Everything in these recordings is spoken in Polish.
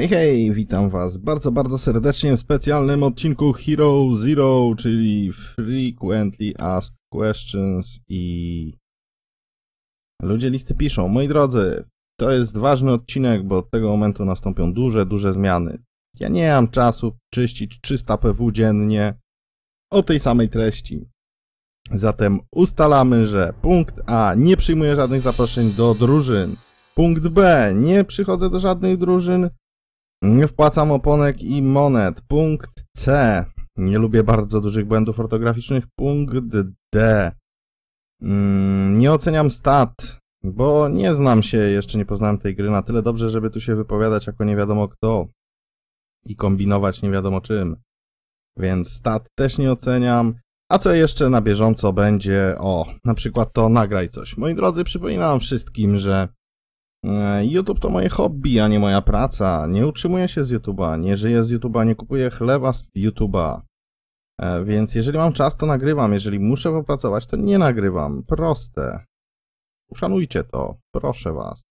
Hej, hej, witam was bardzo, bardzo serdecznie w specjalnym odcinku Hero Zero, czyli Frequently Asked Questions i... Ludzie listy piszą. Moi drodzy, to jest ważny odcinek, bo od tego momentu nastąpią duże, duże zmiany. Ja nie mam czasu czyścić 300 PW dziennie o tej samej treści. Zatem ustalamy, że punkt A nie przyjmuje żadnych zaproszeń do drużyn. Punkt B nie przychodzę do żadnych drużyn nie wpłacam oponek i monet. Punkt C. Nie lubię bardzo dużych błędów ortograficznych. Punkt D. Mm, nie oceniam stat, bo nie znam się, jeszcze nie poznałem tej gry na tyle dobrze, żeby tu się wypowiadać jako nie wiadomo kto i kombinować nie wiadomo czym. Więc stat też nie oceniam. A co jeszcze na bieżąco będzie? O, na przykład to nagraj coś. Moi drodzy, przypominam wszystkim, że E, YouTube to moje hobby, a nie moja praca. Nie utrzymuję się z YouTube'a, nie żyję z YouTube'a, nie kupuję chleba z YouTube'a. E, więc jeżeli mam czas, to nagrywam. Jeżeli muszę popracować, to nie nagrywam. Proste. Uszanujcie to. Proszę was.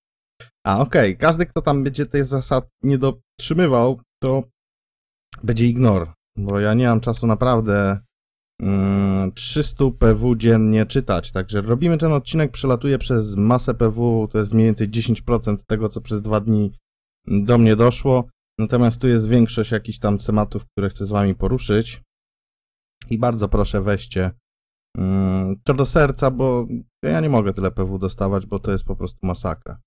A okej, okay. każdy, kto tam będzie tych zasad nie dotrzymywał, to będzie ignor. Bo ja nie mam czasu naprawdę 300 mm, PW dziennie czytać. Także robimy ten odcinek, przelatuje przez masę PW, to jest mniej więcej 10% tego, co przez dwa dni do mnie doszło. Natomiast tu jest większość jakichś tam tematów, które chcę z Wami poruszyć. I bardzo proszę weźcie mm, to do serca, bo ja nie mogę tyle PW dostawać, bo to jest po prostu masakra.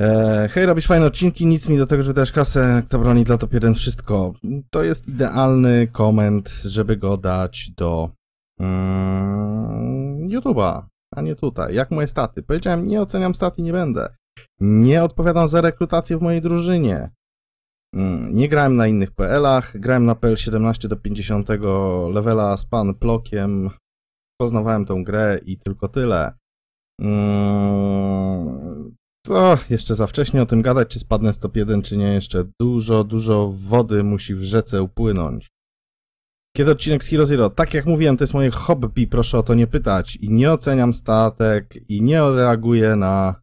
E, hej, robisz fajne odcinki, nic mi do tego, że wydajesz kasę, kto broni dla top 1 wszystko. To jest idealny koment, żeby go dać do mm, YouTube'a, a nie tutaj. Jak moje staty? Powiedziałem, nie oceniam staty, nie będę. Nie odpowiadam za rekrutację w mojej drużynie. Mm, nie grałem na innych PL-ach, grałem na PL 17 do 50 levela z pan Plokiem. Poznawałem tą grę i tylko tyle. Mm, to jeszcze za wcześnie o tym gadać, czy spadnę z 1, czy nie. Jeszcze dużo, dużo wody musi w rzece upłynąć. Kiedy odcinek z Hero Zero? Tak jak mówiłem, to jest moje hobby, proszę o to nie pytać. I nie oceniam statek, i nie reaguję na...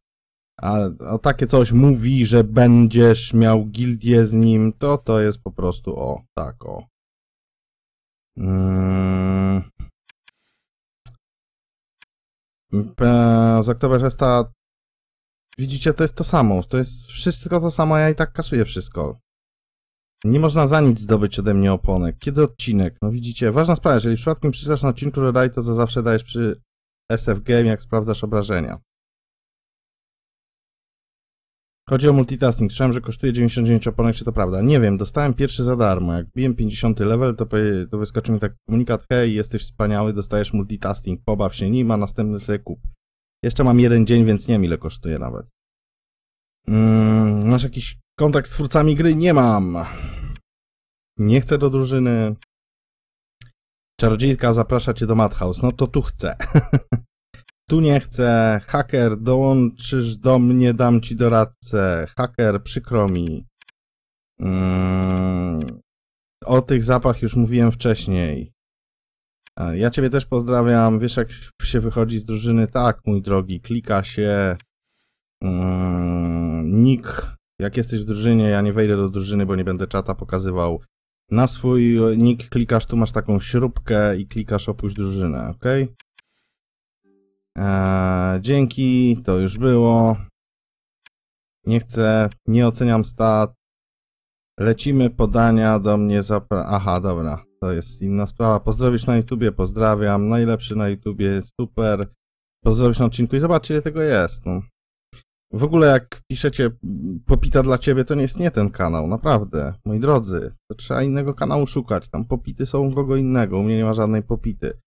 A, a takie coś mówi, że będziesz miał gildię z nim, to to jest po prostu o, tak o. Mm. Z Oktoberfesta Widzicie, to jest to samo. To jest wszystko to samo, ja i tak kasuję wszystko. Nie można za nic zdobyć ode mnie oponek. Kiedy odcinek? No widzicie, ważna sprawa, jeżeli przypadkiem przeczytasz na odcinku, że daj to, co zawsze dajesz przy SF Game, jak sprawdzasz obrażenia. Chodzi o multitasking. Słyszałem, że kosztuje 99 oponek, czy to prawda? Nie wiem, dostałem pierwszy za darmo. Jak biłem 50 level, to, to wyskoczy mi taki komunikat, hej, jesteś wspaniały, dostajesz multitasking, pobaw się nie ma następny sobie kup. Jeszcze mam jeden dzień, więc nie wiem ile kosztuje nawet. Mm, masz jakiś kontakt z twórcami gry? Nie mam. Nie chcę do drużyny. Czarodziejka zaprasza cię do Madhouse. No to tu chcę. tu nie chcę. Haker, dołączysz do mnie, dam ci doradcę. Haker, przykro mi. Mm, o tych zapach już mówiłem wcześniej. E, ja Ciebie też pozdrawiam. Wiesz, jak się wychodzi z drużyny? Tak, mój drogi, klika się yy, nick. Jak jesteś w drużynie, ja nie wejdę do drużyny, bo nie będę czata pokazywał. Na swój nick klikasz, tu masz taką śrubkę i klikasz opuść drużynę, ok? Eee, dzięki, to już było. Nie chcę, nie oceniam stat. Lecimy podania do mnie Aha, dobra to jest inna sprawa. Pozdrowisz na YouTubie, pozdrawiam. Najlepszy na YouTubie, super. Pozdrowisz na odcinku i zobaczcie, ile tego jest. No. W ogóle jak piszecie popita dla ciebie, to nie jest nie ten kanał, naprawdę. Moi drodzy, to trzeba innego kanału szukać. Tam popity są u kogo innego, u mnie nie ma żadnej popity.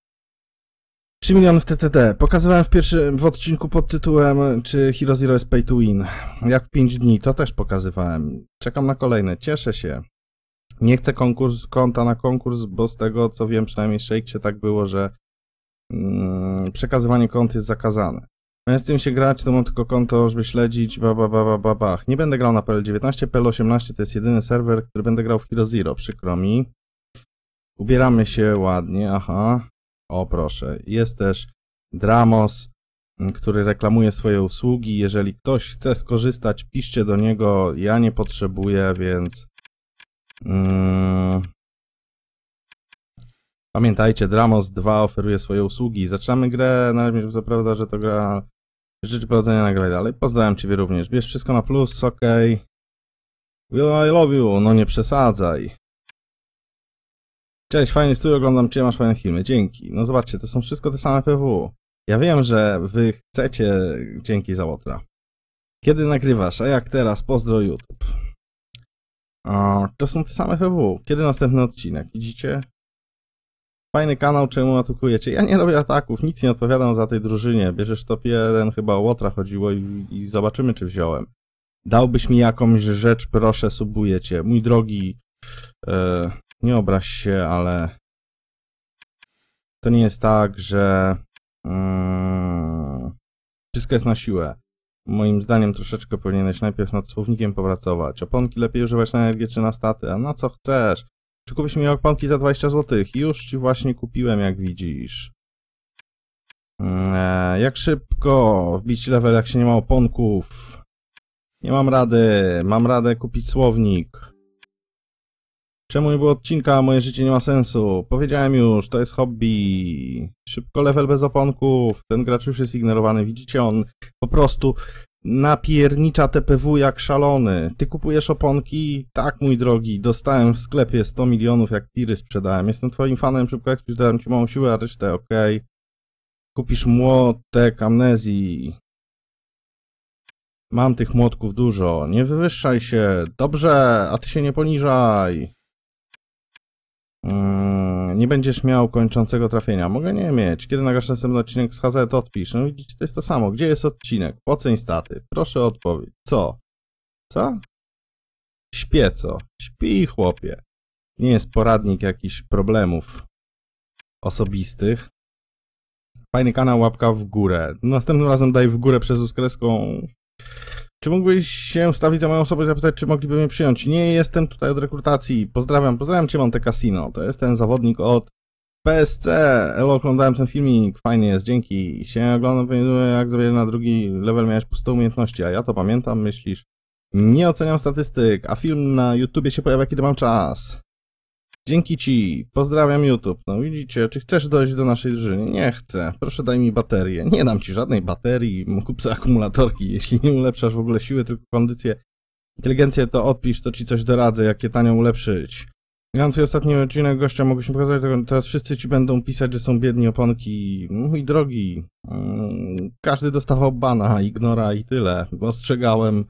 3 miliony w TTT. Pokazywałem w pierwszym w odcinku pod tytułem czy Hero Zero jest pay to win. Jak w 5 dni, to też pokazywałem. Czekam na kolejne, cieszę się nie chcę konkurs, konta na konkurs, bo z tego co wiem, przynajmniej w Shakesie tak było, że mm, przekazywanie kont jest zakazane. No ja z tym się grać, to mam tylko konto, żeby śledzić, ba, ba, ba, ba, ba, ba. Nie będę grał na PL19, PL18 to jest jedyny serwer, który będę grał w Hero Zero, przykro mi. Ubieramy się ładnie, aha. O proszę, jest też Dramos, mm, który reklamuje swoje usługi. Jeżeli ktoś chce skorzystać, piszcie do niego, ja nie potrzebuję, więc Mm. Pamiętajcie, Dramos 2 oferuje swoje usługi. Zaczynamy grę, na razie to prawda, że to gra Życzę powodzenia, nagrywaj dalej. Pozdrawiam Ciebie również. Bierz wszystko na plus, ok. Will I love you, no nie przesadzaj. Cześć, fajny strój, oglądam Cię, masz fajne filmy, dzięki. No zobaczcie, to są wszystko te same PW. Ja wiem, że Wy chcecie dzięki za Łotra. Kiedy nagrywasz, a jak teraz, pozdro YouTube. O, to są te same HW. Kiedy następny odcinek? Widzicie? Fajny kanał, czemu atakujecie? Ja nie robię ataków, nic nie odpowiadam za tej drużynie. Bierzesz top 1, chyba o Łotra chodziło i, i zobaczymy, czy wziąłem. Dałbyś mi jakąś rzecz, proszę, subujecie. Mój drogi, e, nie obraź się, ale to nie jest tak, że mm, wszystko jest na siłę. Moim zdaniem troszeczkę powinieneś najpierw nad słownikiem powracować. Oponki lepiej używać na energię czy na staty, a na co chcesz. Czy kupisz mi oponki za 20 zł? Już ci właśnie kupiłem, jak widzisz. Eee, jak szybko wbić level, jak się nie ma oponków? Nie mam rady. Mam radę kupić słownik. Czemu nie było odcinka? Moje życie nie ma sensu. Powiedziałem już, to jest hobby. Szybko level bez oponków. Ten gracz już jest ignorowany. Widzicie, on po prostu napiernicza TPW jak szalony. Ty kupujesz oponki? Tak, mój drogi. Dostałem w sklepie 100 milionów, jak tiry sprzedałem. Jestem twoim fanem. Szybko ekspisz, dałem ci małą siłę, a resztę okej. Okay. Kupisz młotek amnezji. Mam tych młotków dużo. Nie wywyższaj się. Dobrze, a ty się nie poniżaj. Yy, nie będziesz miał kończącego trafienia. Mogę nie mieć. Kiedy nagrasz następny odcinek z HZ, odpisz. No widzicie, to jest to samo. Gdzie jest odcinek? Oceń staty. Proszę o odpowiedź. Co? Co? Śpię co? Śpi, chłopie. Nie jest poradnik jakichś problemów osobistych. Fajny kanał, łapka w górę. Następnym razem daj w górę przez kreską. Czy mógłbyś się stawić za moją osobę i zapytać, czy mogliby mnie przyjąć? Nie jestem tutaj od rekrutacji. Pozdrawiam, pozdrawiam cię Monte Casino. To jest ten zawodnik od PSC. Elo, oglądałem ten filmik. Fajnie jest, dzięki. Się oglądam, jak zrobię na drugi level miałeś puste umiejętności, a ja to pamiętam, myślisz. Nie oceniam statystyk, a film na YouTubie się pojawia, kiedy mam czas. Dzięki ci. Pozdrawiam YouTube. No widzicie, czy chcesz dojść do naszej drużyny? Nie chcę. Proszę daj mi baterię. Nie dam ci żadnej baterii. Kup sobie akumulatorki. Jeśli nie ulepszasz w ogóle siły, tylko kondycję, inteligencję, to odpisz, to ci coś doradzę, jak je tanio ulepszyć. Jan, twój ostatni odcinek gościa mogliśmy pokazać, teraz wszyscy ci będą pisać, że są biedni oponki. Mój no drogi, mm, każdy dostawał bana, ignora i tyle. Ostrzegałem,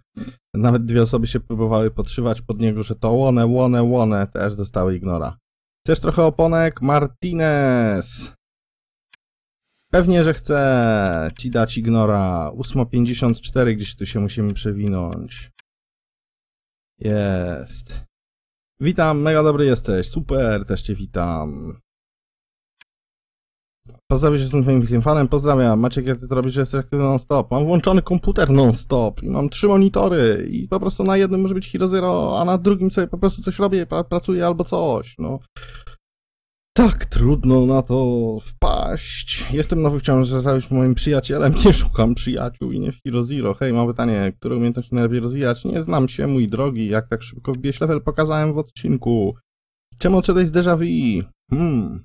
nawet dwie osoby się próbowały podszywać pod niego, że to one, one, one, też dostały ignora. Chcesz trochę oponek? Martinez! Pewnie, że chcę ci dać ignora. 8.54, gdzieś tu się musimy przewinąć. Jest. Witam, mega dobry jesteś, super, też cię witam. Pozdrawiam się, jestem twoim wielkim fanem, pozdrawiam. Maciek, jak ty to robisz, jesteś aktywny non-stop. Mam włączony komputer non-stop i mam trzy monitory i po prostu na jednym może być Hero Zero, a na drugim sobie po prostu coś robię, pra pracuję albo coś, no tak trudno na to wpaść. Jestem nowy, chciałem zostawić moim przyjacielem. Nie szukam przyjaciół i nie w Hero Zero. Hej, mam pytanie, które umiejętności najlepiej rozwijać? Nie znam się, mój drogi. Jak tak szybko wbijesz level, pokazałem w odcinku. Czemu odszedłeś z déjà vu? Hmm.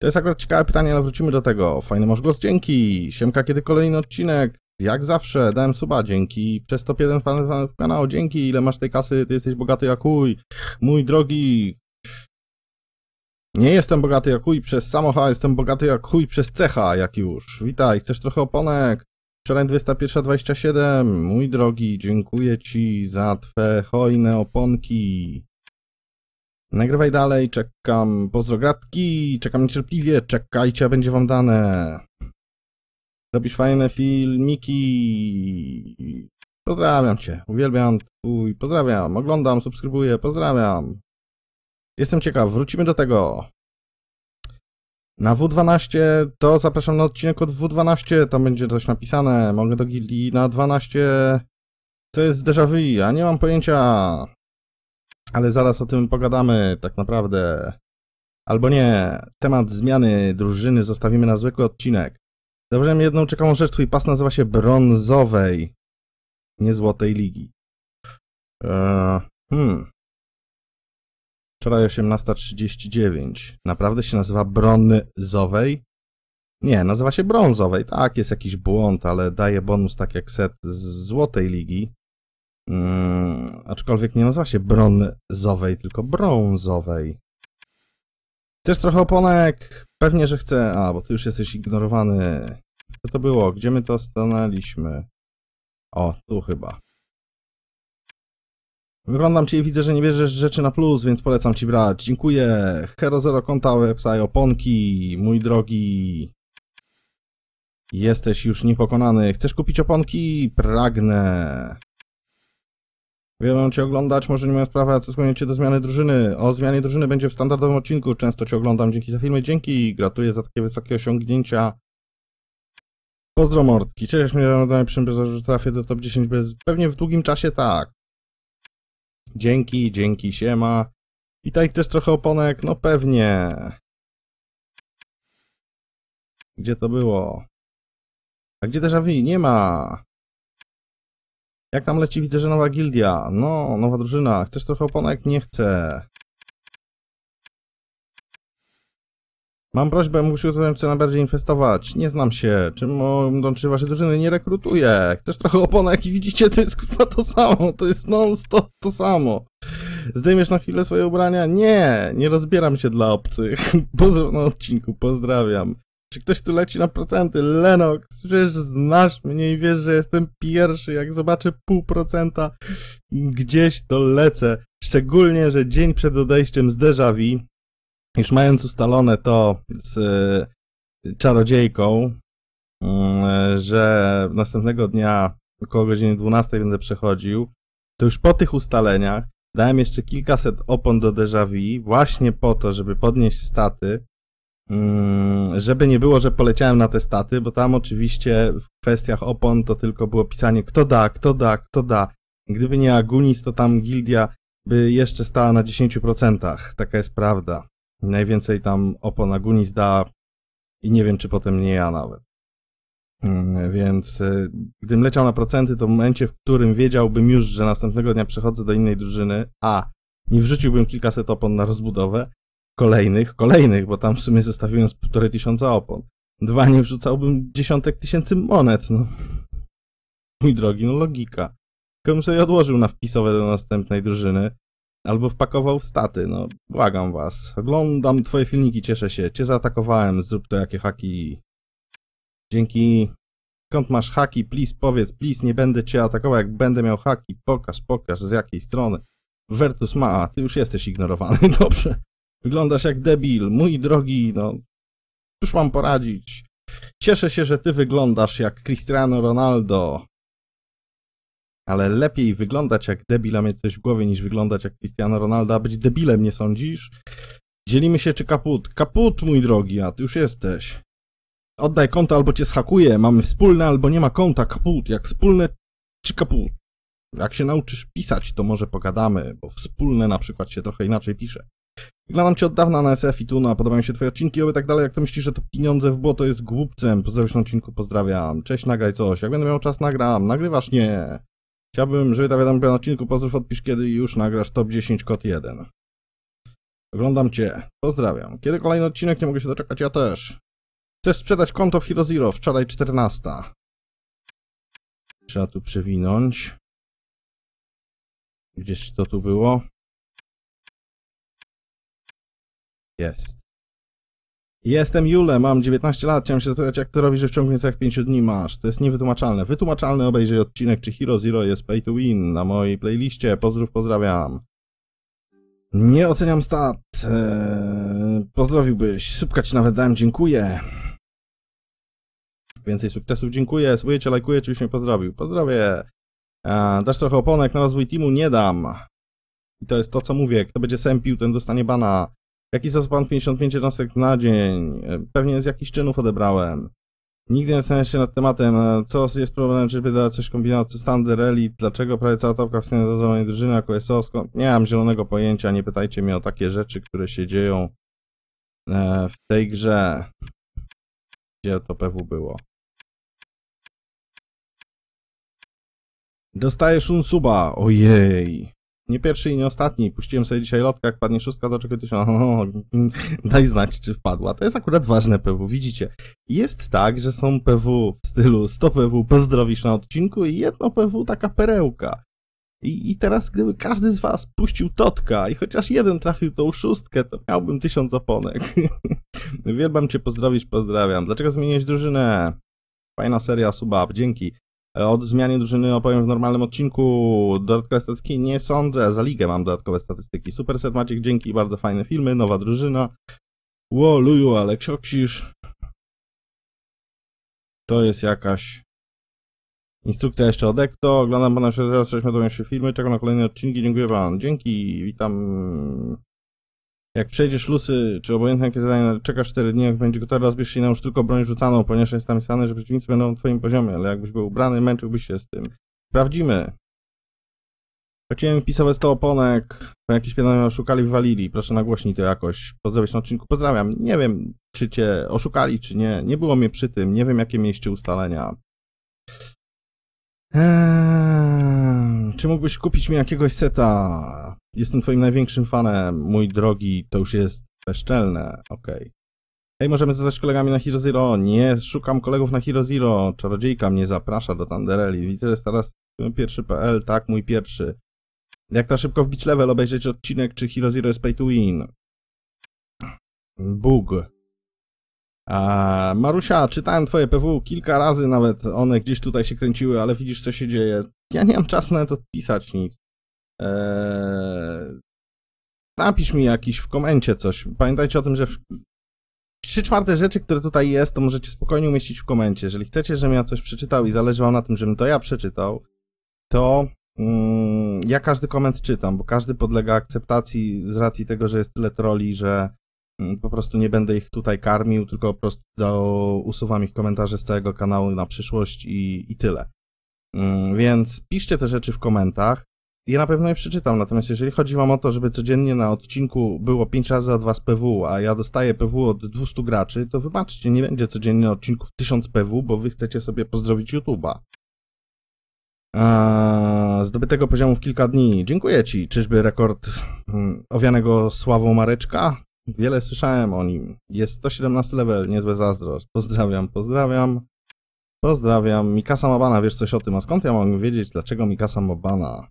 To jest akurat ciekawe pytanie, ale wrócimy do tego. Fajny masz głos, dzięki. Siemka, kiedy kolejny odcinek? Jak zawsze, dałem suba, dzięki. Przez top fanów fan, fan kanału, dzięki. Ile masz tej kasy, ty jesteś bogaty jak chuj. Mój drogi, nie jestem bogaty jak chuj przez samocha, jestem bogaty jak chuj przez cecha, jak już. Witaj, chcesz trochę oponek? Wczoraj 21.27. Mój drogi, dziękuję ci za twe hojne oponki. Nagrywaj dalej, czekam. Pozdrogratki, czekam niecierpliwie, czekajcie, będzie wam dane. Robisz fajne filmiki. Pozdrawiam cię, uwielbiam twój, pozdrawiam, oglądam, subskrybuję, pozdrawiam. Jestem ciekaw, wrócimy do tego. Na W12 to zapraszam na odcinek od W12, tam będzie coś napisane. Mogę do Gili na 12. To jest déjà vu, ja nie mam pojęcia. Ale zaraz o tym pogadamy, tak naprawdę. Albo nie, temat zmiany drużyny zostawimy na zwykły odcinek. Zabrałem jedną ciekawą rzecz, twój pas nazywa się brązowej, nie złotej ligi. Eee, hmm. Wczoraj 18.39. Naprawdę się nazywa brązowej? Nie, nazywa się brązowej. Tak, jest jakiś błąd, ale daje bonus tak jak set z złotej ligi. Mm, aczkolwiek nie nazywa się brązowej, tylko brązowej. Chcesz trochę oponek? Pewnie, że chcę. A, bo ty już jesteś ignorowany. Co to było? Gdzie my to stanęliśmy? O, tu chyba. Oglądam cię i widzę, że nie bierzesz rzeczy na plus, więc polecam ci brać. Dziękuję. Hero Zero konta, website oponki, mój drogi. Jesteś już niepokonany. Chcesz kupić oponki? Pragnę. Wielu cię oglądać, może nie mają sprawy, a co skłonię cię do zmiany drużyny. O zmianie drużyny będzie w standardowym odcinku. Często cię oglądam. Dzięki za filmy, dzięki. Gratuluję za takie wysokie osiągnięcia. Pozdro mordki. Cześć, mnie na najlepszym bez trafię do top 10 bez... Pewnie w długim czasie tak. Dzięki, dzięki, siema. I tak chcesz trochę oponek? No pewnie. Gdzie to było? A gdzie déjà vu? Nie ma. Jak tam leci? Widzę, że nowa gildia. No, nowa drużyna. Chcesz trochę oponek? Nie chcę. Mam prośbę, musisz w co najbardziej inwestować. Nie znam się. Czym mądrzy wasze drużyny nie rekrutuje? Chcesz trochę opona, i widzicie, to jest kurwa to samo. To jest non-stop to samo. Zdejmiesz na chwilę swoje ubrania? Nie, nie rozbieram się dla obcych. Pozdro na odcinku, pozdrawiam. Czy ktoś tu leci na procenty? Lenok, przecież znasz mnie i wiesz, że jestem pierwszy. Jak zobaczę pół procenta gdzieś, to lecę. Szczególnie, że dzień przed odejściem z déjà vu, już mając ustalone to z y, czarodziejką, mm, e, że następnego dnia około godziny 12 będę przechodził, to już po tych ustaleniach dałem jeszcze kilkaset opon do déjà vu właśnie po to, żeby podnieść staty, mm, żeby nie było, że poleciałem na te staty, bo tam oczywiście w kwestiach opon to tylko było pisanie kto da, kto da, kto da. Gdyby nie Agunis, to tam gildia by jeszcze stała na 10%. Taka jest prawda. Najwięcej tam Opona Guni da i nie wiem, czy potem nie ja nawet. Mm, więc e, gdym leciał na procenty, to w momencie, w którym wiedziałbym już, że następnego dnia przechodzę do innej drużyny, a nie wrzuciłbym kilkaset opon na rozbudowę, kolejnych, kolejnych, bo tam w sumie zostawiłem z półtorej tysiąca opon. Dwa, nie wrzucałbym dziesiątek tysięcy monet. No. Mój drogi, no logika. Tylko bym sobie odłożył na wpisowe do następnej drużyny albo wpakował w staty. No, błagam was. Oglądam twoje filmiki, cieszę się. Cię zaatakowałem, zrób to jakie haki. Dzięki. Skąd masz haki? Please powiedz, please nie będę cię atakował, jak będę miał haki. Pokaż, pokaż z jakiej strony. Vertus ma, a ty już jesteś ignorowany, dobrze. Wyglądasz jak debil, mój drogi, no. Cóż mam poradzić? Cieszę się, że ty wyglądasz jak Cristiano Ronaldo ale lepiej wyglądać jak debila, mieć coś w głowie, niż wyglądać jak Cristiano Ronaldo, a być debilem, nie sądzisz? Dzielimy się czy kaput? Kaput, mój drogi, a ty już jesteś. Oddaj konto, albo cię schakuję, Mamy wspólne, albo nie ma konta. Kaput, jak wspólne czy kaput? Jak się nauczysz pisać, to może pogadamy, bo wspólne na przykład się trochę inaczej pisze. Wyglądam cię od dawna na SF i tu, no, podobają się twoje odcinki, oby tak dalej, jak to myślisz, że to pieniądze w błoto jest głupcem. Po odcinku pozdrawiam. Cześć, nagraj coś. Jak będę miał czas, nagram. Nagrywasz? Nie. Chciałbym, żeby ta wiadomość na odcinku. Pozdrów, odpisz, kiedy już nagrasz top 10 kod 1. Oglądam Cię. Pozdrawiam. Kiedy kolejny odcinek? Nie mogę się doczekać, ja też. Chcesz sprzedać konto w Hero Zero, wczoraj 14. Trzeba tu przewinąć. Gdzieś to tu było? Jest. Jestem Jule, mam 19 lat, chciałem się zapytać, jak to robisz, że w ciągu niecałych 5 dni masz? To jest niewytłumaczalne. Wytłumaczalne obejrzyj odcinek, czy Hero Zero jest pay to win na mojej playliście. Pozdrów, pozdrawiam. Nie oceniam stat. Eee, pozdrowiłbyś. Subka ci nawet dałem, dziękuję. Więcej sukcesów, dziękuję. lajkuję, czy byś mnie pozdrowił. Pozdrowie. Eee, dasz trochę oponek na rozwój teamu? Nie dam. I to jest to, co mówię. Kto będzie sępił, ten dostanie bana. Jaki czas pan 55 jednostek na dzień? Pewnie z jakichś czynów odebrałem. Nigdy nie zastanawiam się nad tematem, co jest problemem, czy wyda coś kombinować standy relit, dlaczego prawie cała topka w do zadanej drużyny jako SOSKO. Nie mam zielonego pojęcia, nie pytajcie mnie o takie rzeczy, które się dzieją e, w tej grze. Gdzie to PW było? Dostajesz un suba, ojej nie pierwszy i nie ostatni. Puściłem sobie dzisiaj lotkę, jak padnie szóstka, to czekaj tysiąc. O, daj znać, czy wpadła. To jest akurat ważne PW, widzicie. Jest tak, że są PW w stylu 100 PW pozdrowisz na odcinku i jedno PW taka perełka. I, I, teraz, gdyby każdy z was puścił totka i chociaż jeden trafił tą szóstkę, to miałbym tysiąc oponek. Wielbam cię pozdrowić, pozdrawiam. Dlaczego zmieniłeś drużynę? Fajna seria suba, dzięki. O zmianie drużyny opowiem w normalnym odcinku. Dodatkowe statystyki nie sądzę. Za ligę mam dodatkowe statystyki. Super Maciek, dzięki. Bardzo fajne filmy. Nowa drużyna. Woluju, ale ksiąksisz. To jest jakaś instrukcja jeszcze od Ekto. Oglądam pana 6 razy, 6 się filmy. Czekam na kolejne odcinki. Dziękuję wam. Dzięki. Witam jak przejdziesz lusy, czy obojętne jakie zadanie, czekasz 4 dni, jak będzie gotowy, rozbierz się i nałóż tylko broń rzucaną, ponieważ jest tam napisane, że przeciwnicy będą na twoim poziomie, ale jakbyś był ubrany, męczyłbyś się z tym. Sprawdzimy. Płaciłem pisowe 100 oponek, po jakichś pytaniach oszukali, Walili. Proszę nagłośnij to jakoś. Pozdrowić na odcinku. Pozdrawiam. Nie wiem, czy cię oszukali, czy nie. Nie było mnie przy tym. Nie wiem, jakie mieliście ustalenia. Eee, czy mógłbyś kupić mi jakiegoś seta? Jestem twoim największym fanem, mój drogi, to już jest bezczelne, okej. Okay. Hej, możemy zostać kolegami na Hero Zero. Nie, szukam kolegów na Hero Zero. Czarodziejka mnie zaprasza do Tandereli. Widzę, że teraz PL, tak, mój pierwszy. Jak ta szybko wbić level, obejrzeć odcinek, czy Hero Zero jest pay to win. Bóg. A, Marusia, czytałem twoje PW kilka razy nawet, one gdzieś tutaj się kręciły, ale widzisz co się dzieje. Ja nie mam czasu na to pisać nic. Eee, napisz mi jakiś w komencie coś. Pamiętajcie o tym, że trzy czwarte rzeczy, które tutaj jest, to możecie spokojnie umieścić w komencie. Jeżeli chcecie, żebym ja coś przeczytał i zależy wam na tym, żebym to ja przeczytał, to mm, ja każdy koment czytam, bo każdy podlega akceptacji z racji tego, że jest tyle troli, że mm, po prostu nie będę ich tutaj karmił, tylko po prostu do, usuwam ich komentarze z całego kanału na przyszłość i, i tyle. Mm, więc piszcie te rzeczy w komentach ja na pewno je przeczytam, natomiast jeżeli chodzi wam o to, żeby codziennie na odcinku było 5 razy od was PW, a ja dostaję PW od 200 graczy, to wybaczcie, nie będzie codziennie odcinków 1000 PW, bo wy chcecie sobie pozdrowić YouTube'a. Eee, zdobytego poziomu w kilka dni. Dziękuję ci. Czyżby rekord hmm, owianego sławą Mareczka? Wiele słyszałem o nim. Jest 117 level, niezłe zazdrość. Pozdrawiam, pozdrawiam. Pozdrawiam. Mikasa Mabana, wiesz coś o tym? A skąd ja mam wiedzieć, dlaczego Mikasa Mabana?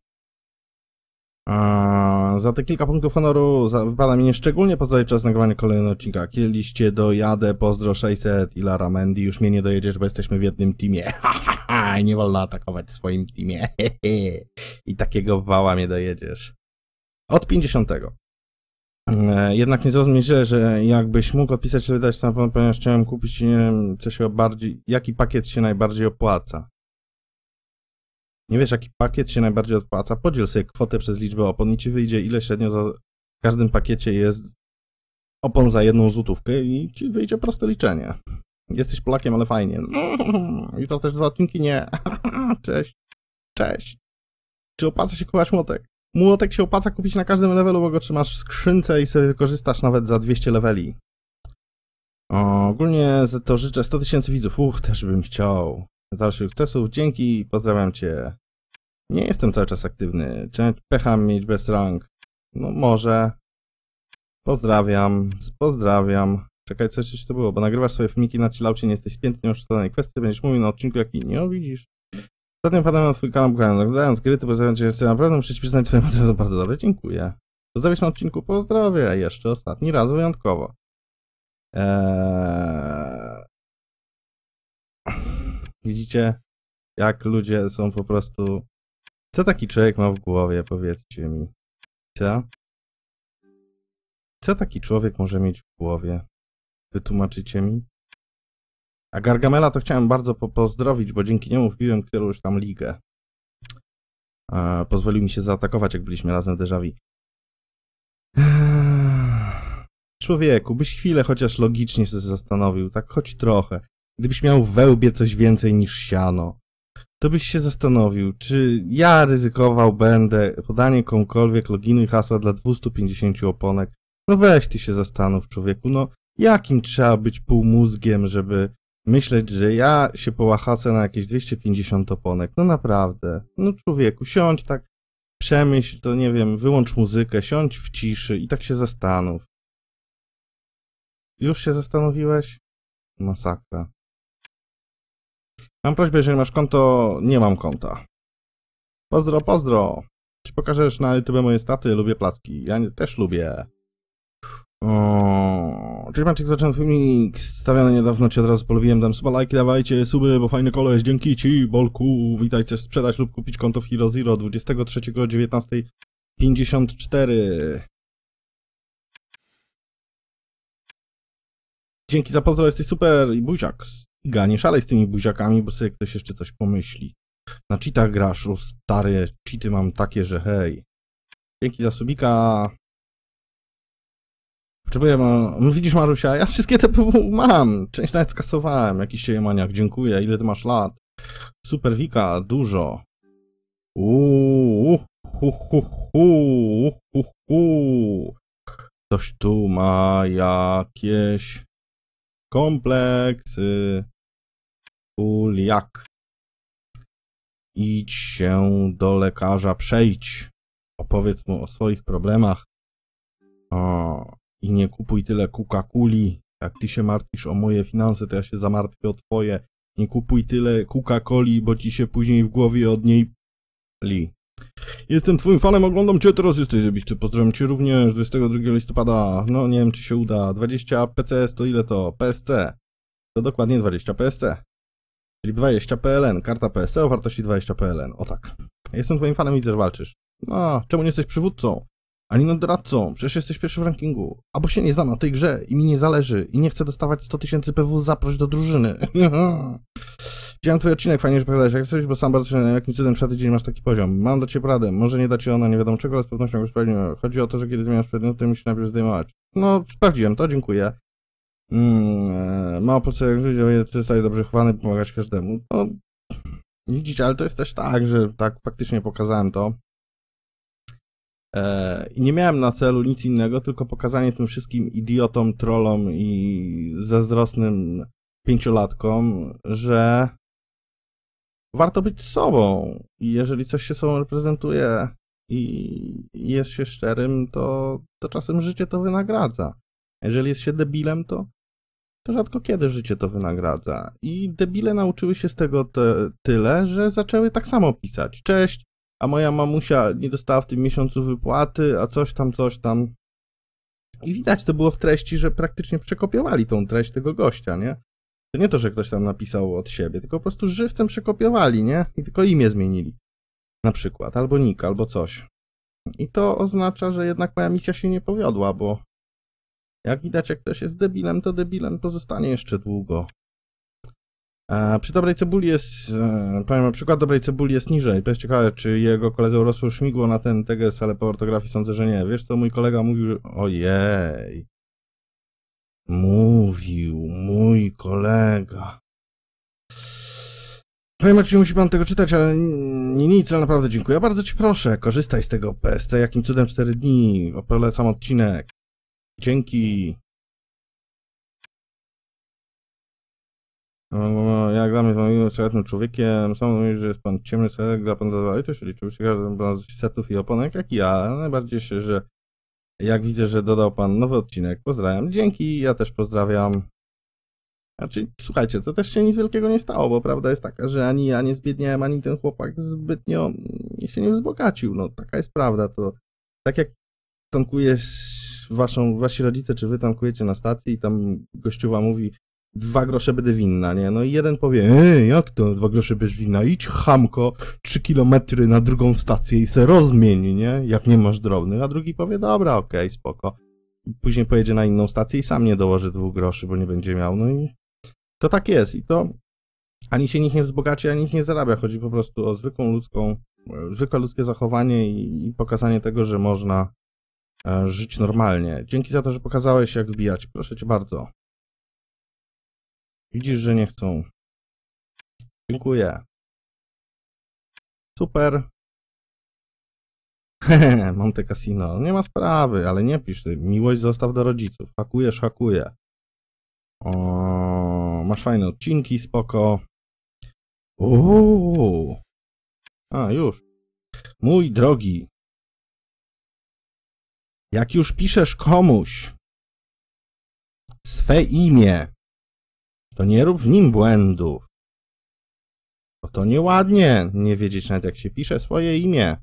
A, za te kilka punktów honoru za, wypada mi nieszczególnie pozdrowić czas nagrywania kolejnego odcinka. Kieliście dojadę, pozdro 600 i Lara Mendy, już mnie nie dojedziesz, bo jesteśmy w jednym teamie. Ha, ha, ha, nie wolno atakować w swoim teamie. He, he. I takiego wała mnie dojedziesz. Od 50. E, jednak nie zrozumie źle, że jakbyś mógł opisać wydać na pewno, ponieważ chciałem kupić, nie wiem, bardziej, jaki pakiet się najbardziej opłaca. Nie wiesz, jaki pakiet się najbardziej odpłaca? Podziel sobie kwotę przez liczbę opon i ci wyjdzie, ile średnio za... w każdym pakiecie jest opon za jedną złotówkę i ci wyjdzie proste liczenie. Jesteś Polakiem, ale fajnie. I to też dwa odcinki? Nie. Cześć. Cześć. Czy opłaca się kupować młotek? Młotek się opłaca kupić na każdym levelu, bo go trzymasz w skrzynce i sobie wykorzystasz nawet za 200 leveli. O, ogólnie to życzę 100 tysięcy widzów. Uch, też bym chciał dalszych sukcesów. Dzięki i pozdrawiam Cię. Nie jestem cały czas aktywny. Czy pecham mieć bez rank? No może. Pozdrawiam, pozdrawiam. Czekaj, co ci to było, bo nagrywasz swoje filmiki na chillaucie, nie jesteś spięty, nie masz danej kwestii, będziesz mówił na odcinku, jak nie O, widzisz. Ostatnio padłem na twój kanał, oglądając gry, ty pozdrawiam cię, jestem naprawdę, muszę ci przyznać, twoje materiały są bardzo dobre, dziękuję. Pozdrowisz na odcinku, pozdrowię, jeszcze ostatni raz, wyjątkowo. Eee... Widzicie, jak ludzie są po prostu... Co taki człowiek ma w głowie, powiedzcie mi. Co? Co taki człowiek może mieć w głowie? Wytłumaczycie mi? A Gargamela to chciałem bardzo po pozdrowić, bo dzięki niemu wbiłem którąś tam ligę. E, pozwolił mi się zaatakować, jak byliśmy razem w Dejawi. Człowieku, byś chwilę chociaż logicznie się zastanowił, tak choć trochę. Gdybyś miał w wełbie coś więcej niż siano, to byś się zastanowił, czy ja ryzykował będę podanie komukolwiek loginu i hasła dla 250 oponek. No weź ty się zastanów, człowieku, no jakim trzeba być półmózgiem, żeby myśleć, że ja się połachacę na jakieś 250 oponek. No naprawdę. No człowieku, siądź tak, przemyśl to, nie wiem, wyłącz muzykę, siądź w ciszy i tak się zastanów. Już się zastanowiłeś? Masakra. Mam prośbę, jeżeli masz konto, nie mam konta. Pozdro, pozdro. Czy pokażesz na YouTube moje staty? Lubię placki. Ja nie, też lubię. O, czyli Maciek zacząłem filmik stawiany niedawno, ci od razu polubiłem, dam suba, lajki, dawajcie, suby, bo fajny koleś, dzięki ci, Bolku, witaj, chcesz sprzedać lub kupić konto w Hero Zero 23.19.54. Dzięki za pozdro, jesteś super i buziak. Iga, nie szalej z tymi buziakami, bo sobie ktoś jeszcze coś pomyśli. Na cheatach grasz, o stary, cheaty mam takie, że hej. Dzięki za subika. Potrzebuję, no widzisz Marusia, ja wszystkie te PW mam, część nawet skasowałem, jakiś się maniak, dziękuję, ile ty masz lat? Super Wika, dużo. Uuu, hu, hu, hu, Ktoś tu ma jakieś kompleksy. Kuliak. Idź się do lekarza, przejdź. Opowiedz mu o swoich problemach. O, I nie kupuj tyle Coca-Culi. Jak ty się martwisz o moje finanse, to ja się zamartwię o twoje. Nie kupuj tyle Coca-Coli, bo ci się później w głowie od niej li. Jestem twoim fanem, oglądam cię teraz, jesteś zjebisty. Pozdrawiam cię również 22 listopada. No nie wiem, czy się uda. 20 PCS to ile to? PSC. To dokładnie 20 PSC. Czyli 20 PLN, karta PSE o wartości 20 PLN. O tak. Jestem twoim fanem, widzę, że walczysz. No, czemu nie jesteś przywódcą? Ani nad doradcą, przecież jesteś pierwszy w rankingu. Albo się nie znam na tej grze i mi nie zależy i nie chcę dostawać 100 tysięcy PW zaproś do drużyny. Widziałem twój odcinek, fajnie, że pogadałeś jak chcesz, bo sam bardzo się jakim cudem przez tydzień masz taki poziom. Mam do ciebie radę, może nie da ci ona nie wiadomo czego, ale z pewnością go spełniłem. Chodzi o to, że kiedy zmieniasz przedmiot, to musisz najpierw zdejmować. No, sprawdziłem to, dziękuję. Mm, e, mało potrzebnych ludzi, o jest ty dobrze chwany, pomagać każdemu. No, widzicie, ale to jest też tak, że tak faktycznie pokazałem to. E, I nie miałem na celu nic innego, tylko pokazanie tym wszystkim idiotom, trollom i zazdrosnym pięciolatkom, że warto być sobą. I jeżeli coś się sobą reprezentuje i jest się szczerym, to, to czasem życie to wynagradza. Jeżeli jest się debilem, to to rzadko kiedy życie to wynagradza. I debile nauczyły się z tego tyle, że zaczęły tak samo pisać. Cześć, a moja mamusia nie dostała w tym miesiącu wypłaty, a coś tam, coś tam. I widać to było w treści, że praktycznie przekopiowali tą treść tego gościa, nie? To nie to, że ktoś tam napisał od siebie, tylko po prostu żywcem przekopiowali, nie? I tylko imię zmienili. Na przykład, albo nick, albo coś. I to oznacza, że jednak moja misja się nie powiodła, bo jak widać, jak ktoś jest debilem, to debilem pozostanie jeszcze długo. E, przy dobrej cebuli jest, e, powiem przykład dobrej cebuli jest niżej. To jest ciekawe, czy jego koledze urosło śmigło na ten TGS, ale po ortografii sądzę, że nie. Wiesz co, mój kolega mówił, że... ojej. Mówił mój kolega. Powiem, oczywiście musi pan tego czytać, ale nie nic, ale naprawdę dziękuję. Bardzo ci proszę, korzystaj z tego PSC. Jakim cudem 4 dni. opolecam odcinek. Dzięki. No, ja dla z moim szlachetnym człowiekiem. Sam mówisz, że jest pan ciemny serek, gra pan to się liczy. Każdy z setów i oponek, jak i ja. Najbardziej się, że jak widzę, że dodał pan nowy odcinek. Pozdrawiam. Dzięki, ja też pozdrawiam. Znaczy, słuchajcie, to też się nic wielkiego nie stało, bo prawda jest taka, że ani ja nie zbiedniałem, ani ten chłopak zbytnio się nie wzbogacił. No, taka jest prawda. To tak jak tankujesz waszą, wasi rodzice, czy wy tam kujecie na stacji i tam gościuwa mówi dwa grosze będę winna, nie? No i jeden powie, e, jak to dwa grosze będziesz winna? Idź hamko trzy kilometry na drugą stację i se rozmień, nie? Jak nie masz drobnych. A drugi powie, dobra, okej, okay, spoko. Później pojedzie na inną stację i sam nie dołoży dwóch groszy, bo nie będzie miał. No i to tak jest. I to ani się nikt nie wzbogaci, ani nikt nie zarabia. Chodzi po prostu o zwykłą ludzką, e, zwykłe ludzkie zachowanie i, i pokazanie tego, że można E, żyć normalnie. Dzięki za to, że pokazałeś, jak wbijać. Proszę cię bardzo. Widzisz, że nie chcą. Dziękuję. Super. Monte Casino. No nie ma sprawy, ale nie pisz ty. Miłość zostaw do rodziców. Hakujesz, hakuje. O, masz fajne odcinki, spoko. Uuu. A, już. Mój drogi, jak już piszesz komuś swe imię, to nie rób w nim błędów. Bo to nieładnie nie wiedzieć nawet jak się pisze swoje imię.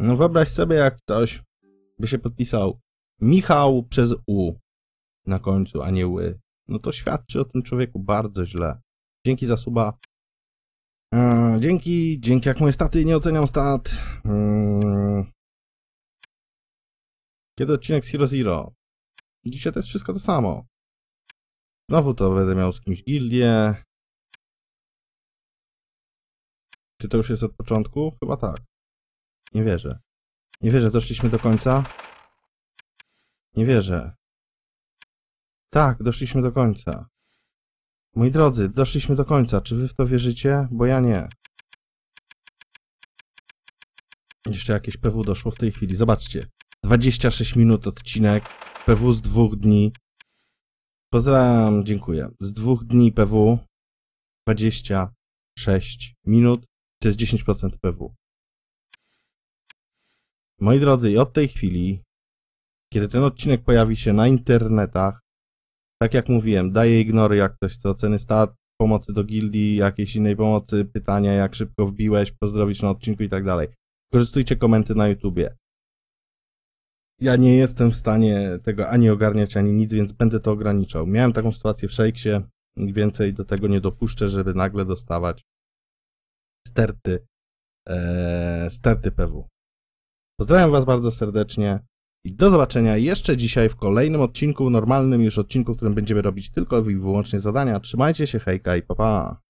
No wyobraź sobie jak ktoś by się podpisał Michał przez U na końcu, a nie ły. No to świadczy o tym człowieku bardzo źle. Dzięki za suba. Yy, dzięki, dzięki jak moje staty, nie oceniam stat. Yy. Kiedy odcinek Zero Zero? Dzisiaj to jest wszystko to samo. Znowu to będę miał z kimś gildię. Czy to już jest od początku? Chyba tak. Nie wierzę. Nie wierzę, doszliśmy do końca. Nie wierzę. Tak, doszliśmy do końca. Moi drodzy, doszliśmy do końca. Czy wy w to wierzycie? Bo ja nie. Jeszcze jakieś PW doszło w tej chwili. Zobaczcie. 26 minut odcinek, PW z dwóch dni. Pozdrawiam, dziękuję. Z dwóch dni PW 26 minut, to jest 10% PW. Moi drodzy, i od tej chwili, kiedy ten odcinek pojawi się na internetach, tak jak mówiłem, daję ignory, jak ktoś chce oceny stat, pomocy do gildii, jakiejś innej pomocy, pytania, jak szybko wbiłeś, pozdrowić na odcinku i tak dalej. Korzystujcie komenty na YouTubie ja nie jestem w stanie tego ani ogarniać, ani nic, więc będę to ograniczał. Miałem taką sytuację w Shakesie, więcej do tego nie dopuszczę, żeby nagle dostawać sterty, e, sterty PW. Pozdrawiam Was bardzo serdecznie i do zobaczenia jeszcze dzisiaj w kolejnym odcinku, normalnym już odcinku, w którym będziemy robić tylko i wyłącznie zadania. Trzymajcie się, hejka i pa Pa.